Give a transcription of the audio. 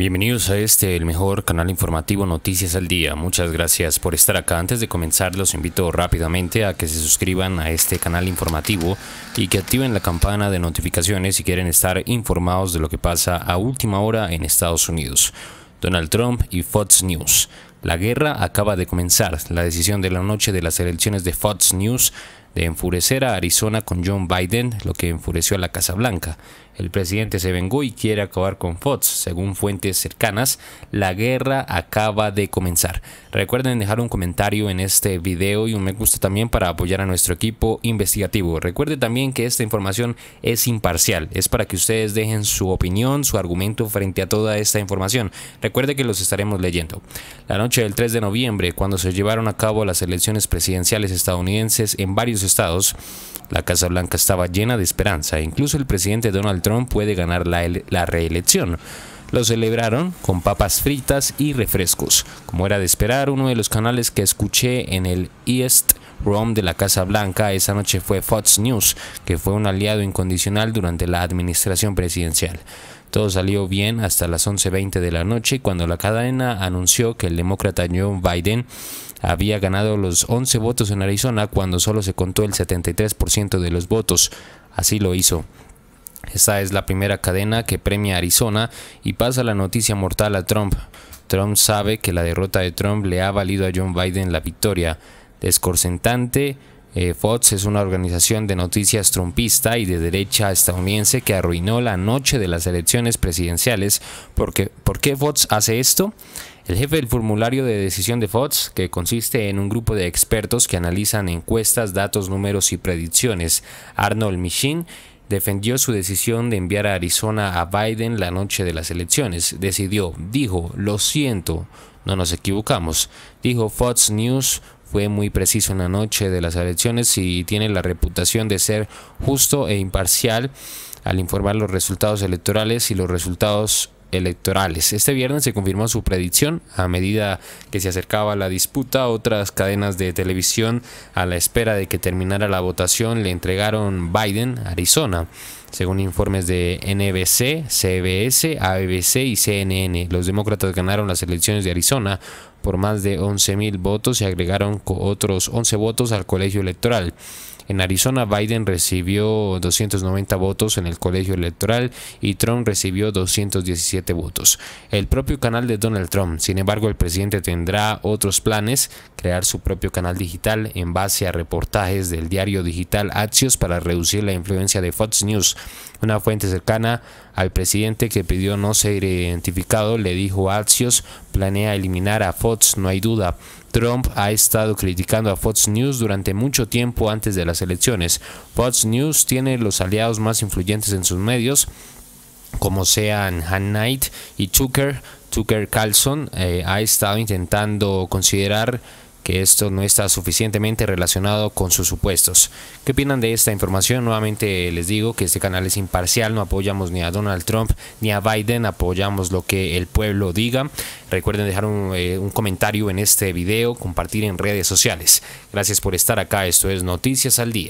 Bienvenidos a este, el mejor canal informativo Noticias al Día. Muchas gracias por estar acá. Antes de comenzar, los invito rápidamente a que se suscriban a este canal informativo y que activen la campana de notificaciones si quieren estar informados de lo que pasa a última hora en Estados Unidos. Donald Trump y Fox News. La guerra acaba de comenzar. La decisión de la noche de las elecciones de Fox News de enfurecer a Arizona con John Biden, lo que enfureció a la Casa Blanca. El presidente se vengó y quiere acabar con Fox. Según fuentes cercanas, la guerra acaba de comenzar. Recuerden dejar un comentario en este video y un me gusta también para apoyar a nuestro equipo investigativo. Recuerde también que esta información es imparcial, es para que ustedes dejen su opinión, su argumento frente a toda esta información. Recuerde que los estaremos leyendo. La noche del 3 de noviembre, cuando se llevaron a cabo las elecciones presidenciales estadounidenses en varios estados, la Casa Blanca estaba llena de esperanza incluso el presidente Donald Trump puede ganar la, la reelección. Lo celebraron con papas fritas y refrescos. Como era de esperar, uno de los canales que escuché en el East Room de la Casa Blanca esa noche fue Fox News, que fue un aliado incondicional durante la administración presidencial. Todo salió bien hasta las 11.20 de la noche cuando la cadena anunció que el demócrata john Biden había ganado los 11 votos en Arizona cuando solo se contó el 73% de los votos. Así lo hizo. Esta es la primera cadena que premia a Arizona y pasa la noticia mortal a Trump. Trump sabe que la derrota de Trump le ha valido a John Biden la victoria. Descorcentante eh, Fox es una organización de noticias trumpista y de derecha estadounidense que arruinó la noche de las elecciones presidenciales. Porque, ¿Por qué Fox hace esto? El jefe del formulario de decisión de Fox, que consiste en un grupo de expertos que analizan encuestas, datos, números y predicciones, Arnold Michin, defendió su decisión de enviar a Arizona a Biden la noche de las elecciones. Decidió, dijo, lo siento, no nos equivocamos, dijo Fox News fue muy preciso en la noche de las elecciones y tiene la reputación de ser justo e imparcial al informar los resultados electorales y los resultados electorales. Este viernes se confirmó su predicción a medida que se acercaba la disputa. Otras cadenas de televisión a la espera de que terminara la votación le entregaron Biden Arizona. Según informes de NBC, CBS, ABC y CNN, los demócratas ganaron las elecciones de Arizona por más de 11.000 votos. Se agregaron otros 11 votos al colegio electoral. En Arizona, Biden recibió 290 votos en el colegio electoral y Trump recibió 217 votos. El propio canal de Donald Trump, sin embargo, el presidente tendrá otros planes, crear su propio canal digital en base a reportajes del diario digital Axios para reducir la influencia de Fox News. Una fuente cercana al presidente que pidió no ser identificado le dijo a Axios planea eliminar a Fox, no hay duda. Trump ha estado criticando a Fox News durante mucho tiempo antes de las elecciones. Fox News tiene los aliados más influyentes en sus medios, como sean Han Knight y Tucker. Tucker Carlson eh, ha estado intentando considerar que esto no está suficientemente relacionado con sus supuestos. ¿Qué opinan de esta información? Nuevamente les digo que este canal es imparcial, no apoyamos ni a Donald Trump ni a Biden, apoyamos lo que el pueblo diga. Recuerden dejar un, eh, comentario en este video, compartir en redes sociales. Gracias por estar acá, esto es Noticias al Día.